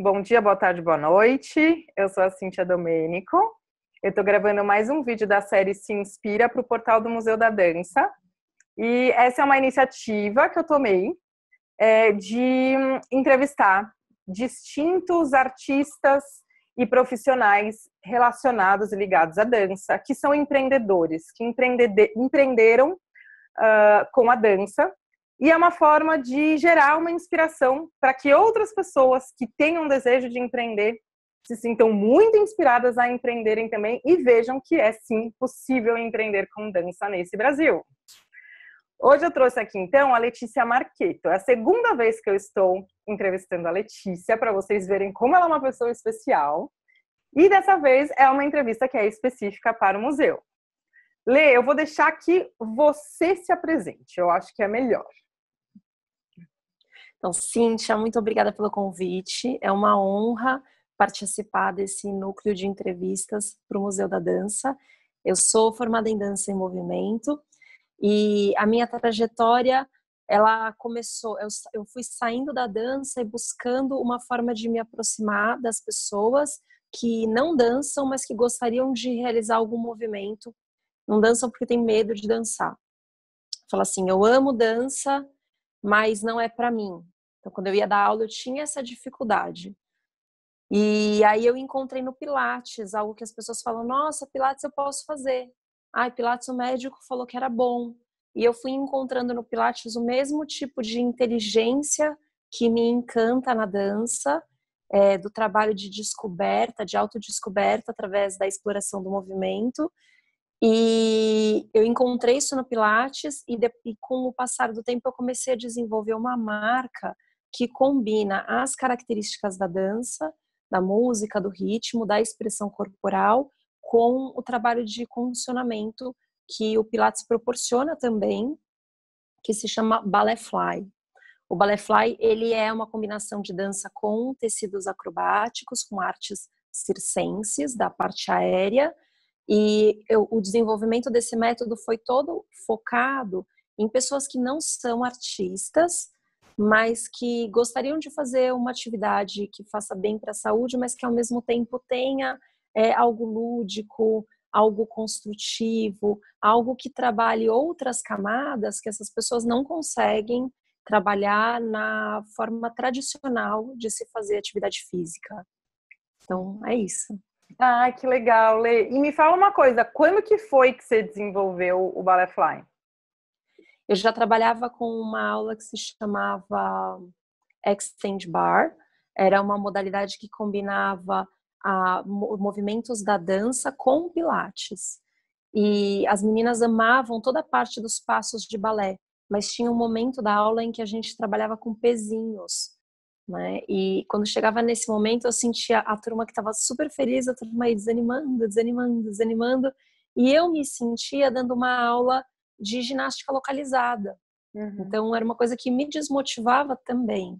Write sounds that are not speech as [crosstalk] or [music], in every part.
Bom dia, boa tarde, boa noite. Eu sou a Cíntia Domênico. Eu estou gravando mais um vídeo da série Se Inspira para o portal do Museu da Dança. E essa é uma iniciativa que eu tomei é, de hum, entrevistar distintos artistas e profissionais relacionados e ligados à dança, que são empreendedores, que empreende, empreenderam uh, com a dança e é uma forma de gerar uma inspiração para que outras pessoas que tenham desejo de empreender se sintam muito inspiradas a empreenderem também e vejam que é sim possível empreender com dança nesse Brasil. Hoje eu trouxe aqui então a Letícia Marqueto. É a segunda vez que eu estou entrevistando a Letícia para vocês verem como ela é uma pessoa especial. E dessa vez é uma entrevista que é específica para o museu. Lê, eu vou deixar que você se apresente, eu acho que é melhor. Então, Cíntia, muito obrigada pelo convite. É uma honra participar desse núcleo de entrevistas para o Museu da Dança. Eu sou formada em dança em movimento e a minha trajetória ela começou. Eu, eu fui saindo da dança e buscando uma forma de me aproximar das pessoas que não dançam, mas que gostariam de realizar algum movimento. Não dançam porque tem medo de dançar. Fala assim: eu amo dança, mas não é para mim. Então, quando eu ia dar aula, eu tinha essa dificuldade. E aí eu encontrei no Pilates algo que as pessoas falam: "Nossa, Pilates eu posso fazer". Ai, ah, Pilates o médico falou que era bom. E eu fui encontrando no Pilates o mesmo tipo de inteligência que me encanta na dança, é, do trabalho de descoberta, de autodescoberta através da exploração do movimento, e eu encontrei isso no Pilates e, de, e, com o passar do tempo eu comecei a desenvolver uma marca que combina as características da dança, da música, do ritmo, da expressão corporal com o trabalho de condicionamento que o Pilates proporciona também, que se chama Ballet Fly. O Ballet Fly, ele é uma combinação de dança com tecidos acrobáticos, com artes circenses da parte aérea, e eu, o desenvolvimento desse método foi todo focado em pessoas que não são artistas, mas que gostariam de fazer uma atividade que faça bem para a saúde, mas que ao mesmo tempo tenha é, algo lúdico, algo construtivo, algo que trabalhe outras camadas que essas pessoas não conseguem trabalhar na forma tradicional de se fazer atividade física. Então, é isso. Ah, que legal, Lê. E me fala uma coisa, quando que foi que você desenvolveu o Ballet Flying? Eu já trabalhava com uma aula que se chamava Extend Bar. Era uma modalidade que combinava a, ah, movimentos da dança com pilates. E as meninas amavam toda a parte dos passos de balé, mas tinha um momento da aula em que a gente trabalhava com pezinhos. Né? E quando chegava nesse momento, eu sentia a turma que estava super feliz, a turma aí desanimando, desanimando, desanimando, e eu me sentia dando uma aula de ginástica localizada. Uhum. Então, era uma coisa que me desmotivava também.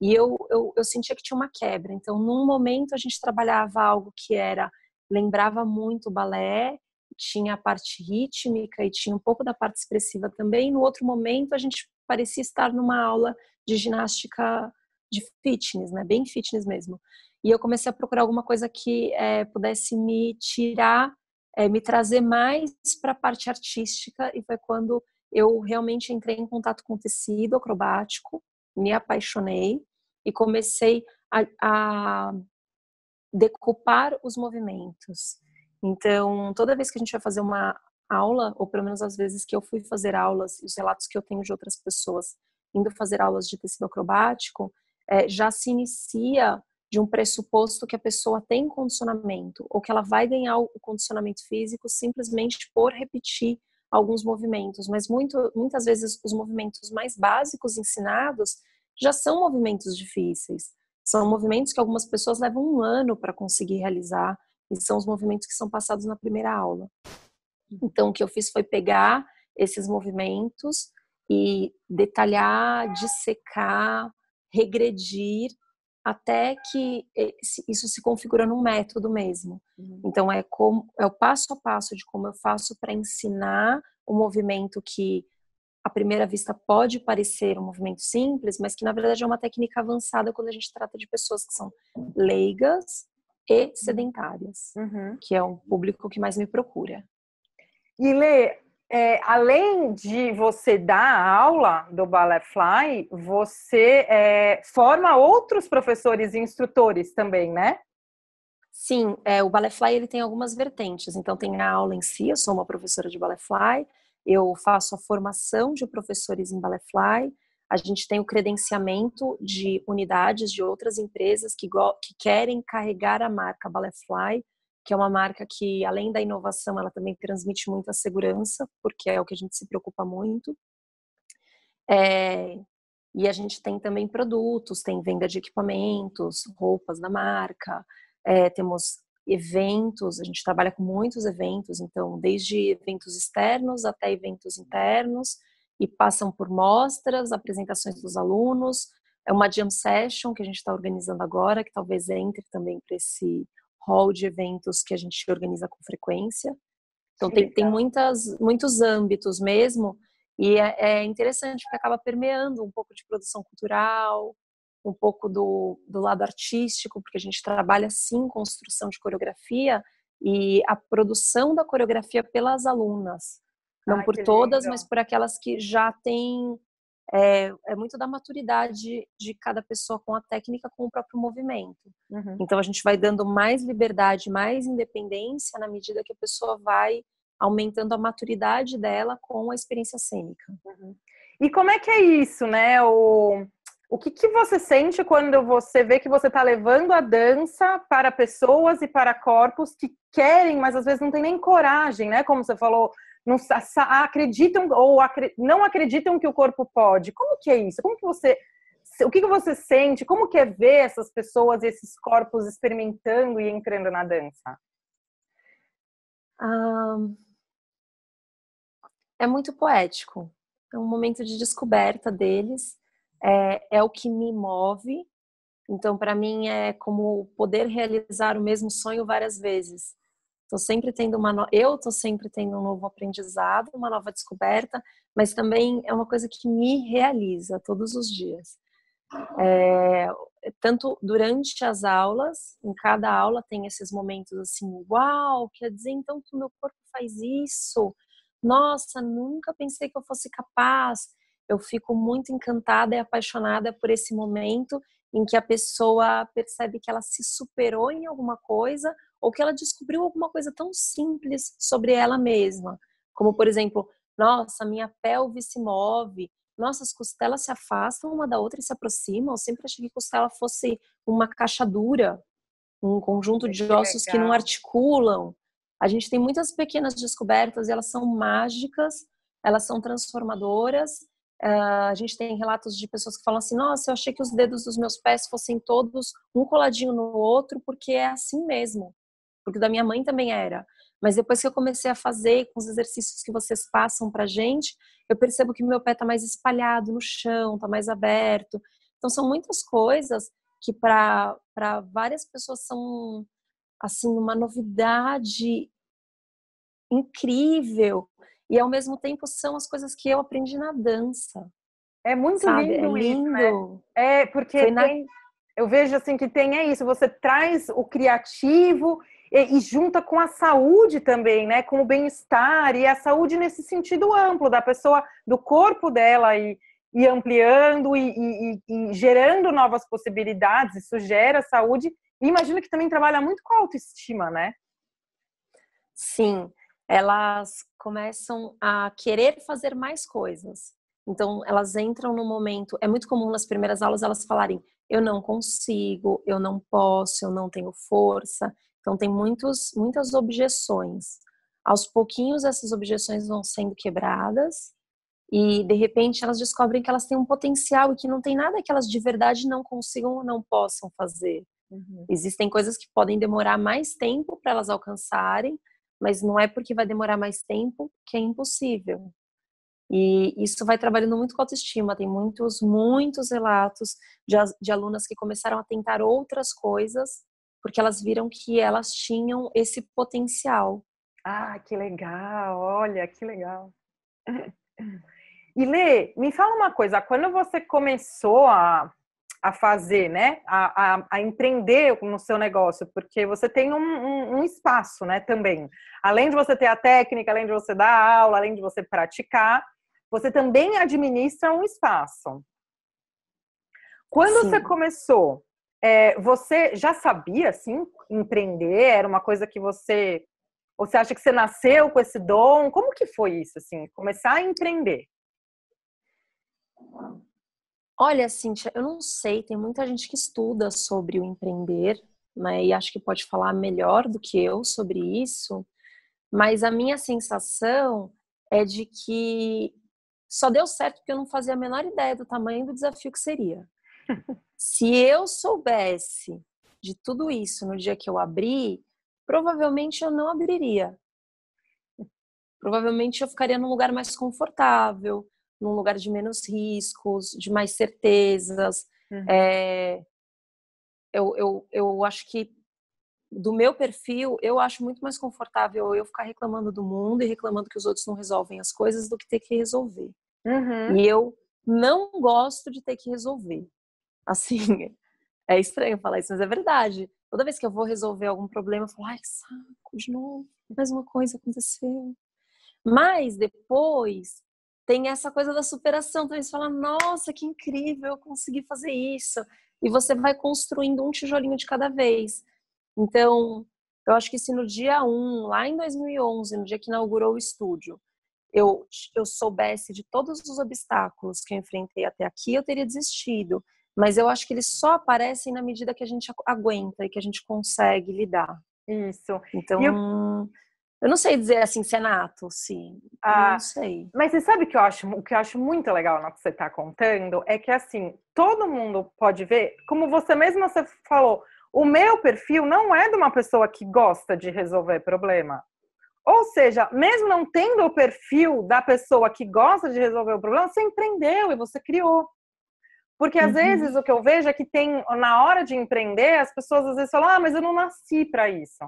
E eu, eu, eu sentia que tinha uma quebra. Então, num momento, a gente trabalhava algo que era, lembrava muito o balé, tinha a parte rítmica e tinha um pouco da parte expressiva também. No outro momento, a gente parecia estar numa aula de ginástica de fitness, né? Bem fitness mesmo. E eu comecei a procurar alguma coisa que é, pudesse me tirar, é, me trazer mais para a parte artística. E foi quando eu realmente entrei em contato com tecido acrobático, me apaixonei e comecei a, a decupar os movimentos. Então, toda vez que a gente vai fazer uma aula, ou pelo menos as vezes que eu fui fazer aulas, os relatos que eu tenho de outras pessoas indo fazer aulas de tecido acrobático, é, já se inicia de um pressuposto que a pessoa tem condicionamento ou que ela vai ganhar o condicionamento físico simplesmente por repetir alguns movimentos, mas muito, muitas vezes os movimentos mais básicos ensinados já são movimentos difíceis. São movimentos que algumas pessoas levam um ano para conseguir realizar e são os movimentos que são passados na primeira aula. Então, o que eu fiz foi pegar esses movimentos e detalhar, dissecar, regredir até que eh, isso se configura num método mesmo. Uhum. Então é como é o passo a passo de como eu faço para ensinar o movimento que à primeira vista pode parecer um movimento simples, mas que na verdade é uma técnica avançada quando a gente trata de pessoas que são leigas e sedentárias, uhum. que é um público que mais me procura. E Lê, é, além de você dar a aula do Ballet Fly, você é, forma outros professores e instrutores também, né? Sim, é, o Ballet Fly ele tem algumas vertentes. Então tem a aula em si, eu sou uma professora de Ballet Fly, eu faço a formação de professores em Ballet Fly, a gente tem o credenciamento de unidades de outras empresas que, que querem carregar a marca Ballet Fly que é uma marca que, além da inovação, ela também transmite muita segurança, porque é o que a gente se preocupa muito. É, e a gente tem também produtos, tem venda de equipamentos, roupas da marca, é, temos eventos, a gente trabalha com muitos eventos, então desde eventos externos até eventos internos, e passam por mostras, apresentações dos alunos, é uma jam session que a gente está organizando agora, que talvez entre também para esse hall de eventos que a gente organiza com frequência. Então, tem, tem muitas, muitos âmbitos mesmo, e é, é, interessante porque acaba permeando um pouco de produção cultural, um pouco do, do lado artístico, porque a gente trabalha sim construção de coreografia e a produção da coreografia pelas alunas. Não Ai, por todas, legal. mas por aquelas que já têm é, é, muito da maturidade de cada pessoa com a técnica, com o próprio movimento. Uhum. Então a gente vai dando mais liberdade, mais independência na medida que a pessoa vai aumentando a maturidade dela com a experiência cênica. Uhum. E como é que é isso, né? O, o que, que você sente quando você vê que você está levando a dança para pessoas e para corpos que querem, mas às vezes não tem nem coragem, né? Como você falou, não acreditam ou não acreditam que o corpo pode. Como que é isso? Como que você o que, que você sente? Como que é ver essas pessoas, esses corpos experimentando e entrando na dança? é muito poético. É um momento de descoberta deles. É, é o que me move. Então, para mim, é como poder realizar o mesmo sonho várias vezes. Tô sempre tendo uma no... eu tô sempre tendo um novo aprendizado, uma nova descoberta, mas também é uma coisa que me realiza todos os dias. É, tanto durante as aulas, em cada aula tem esses momentos assim, uau, quer dizer então que o meu corpo faz isso? Nossa, nunca pensei que eu fosse capaz. Eu fico muito encantada e apaixonada por esse momento em que a pessoa percebe que ela se superou em alguma coisa ou que ela descobriu alguma coisa tão simples sobre ela mesma, como por exemplo, nossa, minha pelve se move, nossas costelas se afastam uma da outra e se aproximam. Eu sempre achei que costela fosse uma caixa dura, um conjunto de ossos que não articulam. A gente tem muitas pequenas descobertas e elas são mágicas, elas são transformadoras. Ah, a gente tem relatos de pessoas que falam assim: nossa, eu achei que os dedos dos meus pés fossem todos um coladinho no outro, porque é assim mesmo porque da minha mãe também era. Mas depois que eu comecei a fazer com os exercícios que vocês passam pra gente, eu percebo que meu pé tá mais espalhado no chão, tá mais aberto. Então são muitas coisas que para várias pessoas são assim uma novidade incrível e ao mesmo tempo são as coisas que eu aprendi na dança. É muito sabe? lindo, é lindo. Isso, né? É porque tem, na... eu vejo assim que tem é isso, você traz o criativo e, e junta com a saúde também, né? Com o bem-estar e a saúde nesse sentido amplo da pessoa, do corpo dela e, e ampliando e, e, e, gerando novas possibilidades, isso gera saúde. E imagino que também trabalha muito com a autoestima, né? Sim, elas começam a querer fazer mais coisas. Então, elas entram no momento. É muito comum nas primeiras aulas elas falarem: eu não consigo, eu não posso, eu não tenho força. Então tem muitos, muitas objeções. Aos pouquinhos essas objeções vão sendo quebradas e de repente elas descobrem que elas têm um potencial e que não tem nada que elas de verdade não consigam ou não possam fazer. Uhum. Existem coisas que podem demorar mais tempo para elas alcançarem, mas não é porque vai demorar mais tempo que é impossível. E isso vai trabalhando muito com autoestima. Tem muitos, muitos relatos de, de alunas que começaram a tentar outras coisas porque elas viram que elas tinham esse potencial. Ah, que legal! Olha, que legal! E Lê, me fala uma coisa, quando você começou a, a fazer, né, a, a, a empreender no seu negócio, porque você tem um, um, um, espaço, né, também. Além de você ter a técnica, além de você dar aula, além de você praticar, você também administra um espaço. Quando Sim. você começou, é, você já sabia, assim, empreender? Era uma coisa que você... Ou você acha que você nasceu com esse dom? Como que foi isso, assim, começar a empreender? Olha, Cintia, eu não sei. Tem muita gente que estuda sobre o empreender, né? E acho que pode falar melhor do que eu sobre isso. Mas a minha sensação é de que só deu certo porque eu não fazia a menor ideia do tamanho do desafio que seria. [laughs] Se eu soubesse de tudo isso no dia que eu abri, provavelmente eu não abriria. Provavelmente eu ficaria num lugar mais confortável, num lugar de menos riscos, de mais certezas. Uhum. É, eu, eu, eu acho que do meu perfil, eu acho muito mais confortável eu ficar reclamando do mundo e reclamando que os outros não resolvem as coisas do que ter que resolver. Uhum. E eu não gosto de ter que resolver. Assim, [laughs] é estranho falar isso, mas é verdade. Toda vez que eu vou resolver algum problema, eu falo, ai, que saco, de novo, mais uma coisa aconteceu. Mas depois tem essa coisa da superação também. Você fala, nossa, que incrível, eu consegui fazer isso. E você vai construindo um tijolinho de cada vez. Então, eu acho que se no dia 1, lá em 2011, no dia que inaugurou o estúdio, eu, eu soubesse de todos os obstáculos que eu enfrentei até aqui, eu teria desistido. Mas eu acho que eles só aparecem na medida que a gente aguenta e que a gente consegue lidar. Isso. Então, eu... eu não sei dizer assim Senato, é sim. Ah, não sei. Mas você sabe que eu acho, o que eu acho muito legal no que você está contando é que assim, todo mundo pode ver, como você mesma você falou, o meu perfil não é de uma pessoa que gosta de resolver problema. Ou seja, mesmo não tendo o perfil da pessoa que gosta de resolver o problema, você empreendeu e você criou. Porque às uhum. vezes o que eu vejo é que tem, na hora de empreender, as pessoas às vezes falam, ah, mas eu não nasci para isso.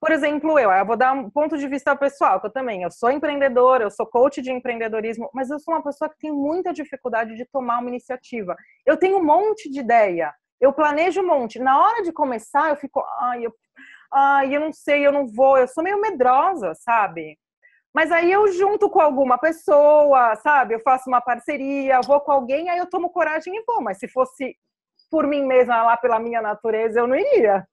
Por exemplo, eu, eu vou dar um ponto de vista pessoal, que eu também, eu sou empreendedora, eu sou coach de empreendedorismo, mas eu sou uma pessoa que tem muita dificuldade de tomar uma iniciativa. Eu tenho um monte de ideia, eu planejo um monte. Na hora de começar, eu fico, ai, eu, ai, eu não sei, eu não vou, eu sou meio medrosa, sabe? Mas aí eu junto com alguma pessoa, sabe? Eu faço uma parceria, vou com alguém, aí eu tomo coragem e vou. Mas se fosse por mim mesma, lá pela minha natureza, eu não iria.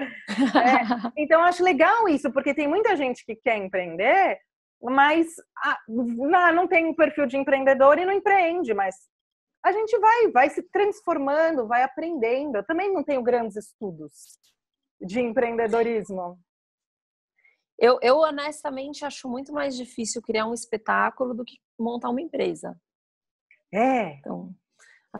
É. [laughs] Então eu acho legal isso, porque tem muita gente que quer empreender, mas ah, não tem um perfil de empreendedor e não empreende, mas a gente vai, vai se transformando, vai aprendendo. Eu também não tenho grandes estudos de empreendedorismo. Eu, eu honestamente acho muito mais difícil criar um espetáculo do que montar uma empresa. É. Então,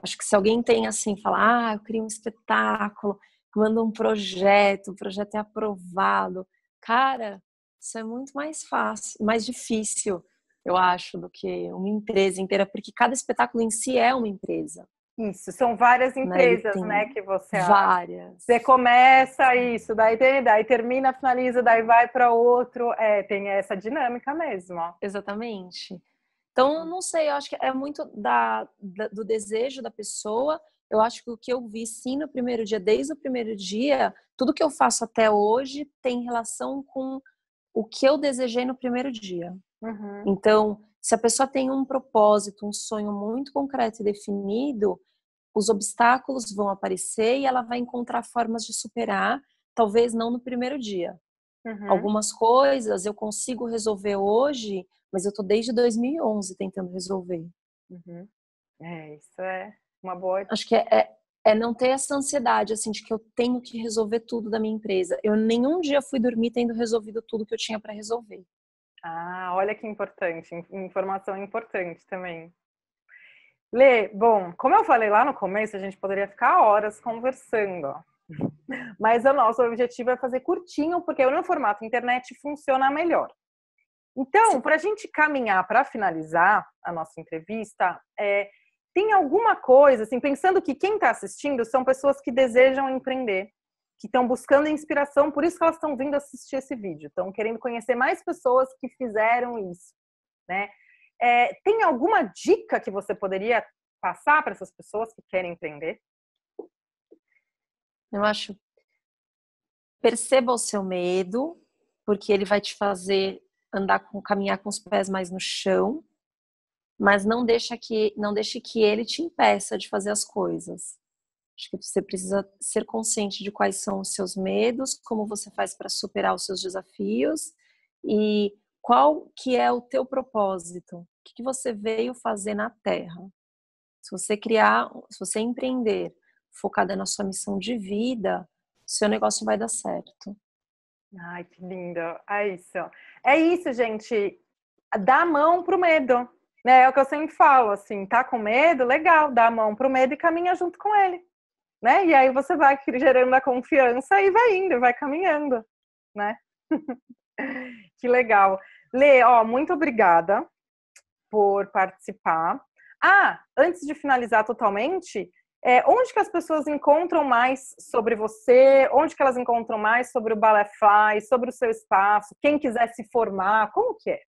acho que se alguém tem assim, falar, ah, eu crio um espetáculo, mando um projeto, o projeto é aprovado. Cara, isso é muito mais fácil, mais difícil, eu acho, do que uma empresa inteira, porque cada espetáculo em si é uma empresa. Isso, são várias né, empresas, né, que você Várias. Acha. Você começa isso, daí, tem, daí termina, finaliza, daí vai para outro. É, tem essa dinâmica mesmo. Exatamente. Então, não sei, eu acho que é muito da, da, do desejo da pessoa. Eu acho que o que eu vi, sim, no primeiro dia, desde o primeiro dia, tudo que eu faço até hoje tem relação com o que eu desejei no primeiro dia. Uhum. Então, se a pessoa tem um propósito, um sonho muito concreto e definido, os obstáculos vão aparecer e ela vai encontrar formas de superar, talvez não no primeiro dia. Uhum. Algumas coisas eu consigo resolver hoje, mas eu estou desde 2011 tentando resolver. Uhum. É, isso é uma boa. Acho que é, é, é, não ter essa ansiedade, assim, de que eu tenho que resolver tudo da minha empresa. Eu nenhum dia fui dormir tendo resolvido tudo que eu tinha para resolver. Ah, olha que importante, informação importante também. Lê, bom, como eu falei lá no começo, a gente poderia ficar horas conversando, [laughs] mas o nosso objetivo é fazer curtinho, porque no formato internet funciona melhor. Então, para a gente caminhar para finalizar a nossa entrevista, é, tem alguma coisa, assim, pensando que quem está assistindo são pessoas que desejam empreender, que estão buscando inspiração, por isso que elas estão vindo assistir esse vídeo, estão querendo conhecer mais pessoas que fizeram isso, né? É, tem alguma dica que você poderia passar para essas pessoas que querem empreender? Eu acho perceba o seu medo, porque ele vai te fazer andar com caminhar com os pés mais no chão, mas não deixa que não deixe que ele te impeça de fazer as coisas. Acho que você precisa ser consciente de quais são os seus medos, como você faz para superar os seus desafios e qual que é o teu propósito? O que, você veio fazer na Terra? Se você criar, se você empreender focada na sua missão de vida, seu negócio vai dar certo. Ai, que lindo! É isso. É isso, gente. Dá a mão pro medo. Né, é o que eu sempre falo, assim, tá com medo? Legal, dá a mão pro medo e caminha junto com ele né? E aí você vai gerando a confiança e vai indo, vai caminhando, né? [laughs] que legal. Lê, ó, muito obrigada por participar. Ah, antes de finalizar totalmente, é, onde que as pessoas encontram mais sobre você? Onde que elas encontram mais sobre o Balé Fly, sobre o seu espaço? Quem quiser se formar, como que é?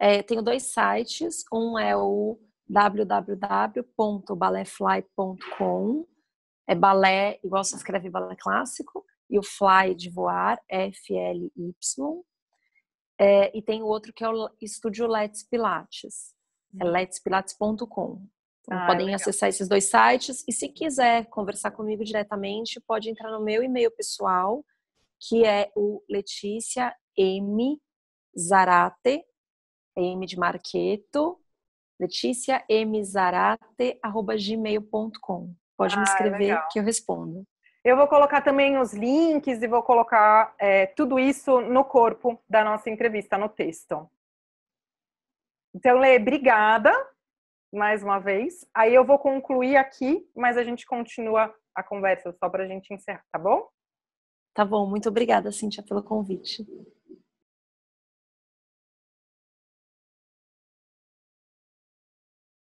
é tenho dois sites. Um é o www.balefly.com é balé igual se escreve balé clássico, e o fly de voar, F-L-Y. É, e tem o outro que é o Estúdio Let's Pilates, é hum. letspilates.com. Então, ah, é podem é acessar esses dois sites e se quiser conversar comigo diretamente, pode entrar no meu e-mail pessoal, que é o Letícia M Zarate, M de Marqueto, Letícia M Zarate arroba gmail.com. Pode ah, me é escrever que eu respondo. Eu vou colocar também os links e vou colocar é, tudo isso no corpo da nossa entrevista, no texto. Então, Lê, obrigada mais uma vez. Aí eu vou concluir aqui, mas a gente continua a conversa só para a gente encerrar, tá bom? Tá bom, muito obrigada, Cintia, pelo convite.